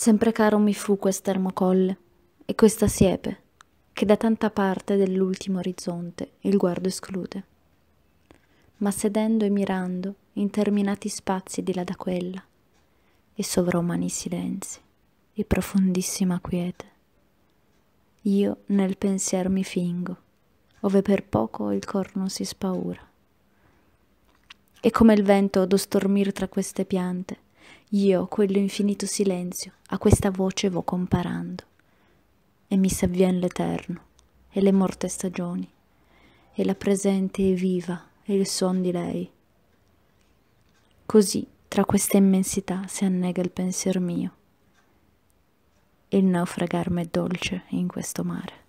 Sempre caro mi fu quest'ermo colle e questa siepe, che da tanta parte dell'ultimo orizzonte il guardo esclude. Ma sedendo e mirando interminati spazi di là da quella, e sovraumani silenzi, e profondissima quiete, io nel pensier mi fingo, ove per poco il corno si spaura. E come il vento do stormir tra queste piante, io quello infinito silenzio a questa voce vo comparando e mi s'avvien l'eterno e le morte stagioni e la presente è viva e il suon di lei così tra questa immensità si annega il pensier mio e il naufragar m'è dolce in questo mare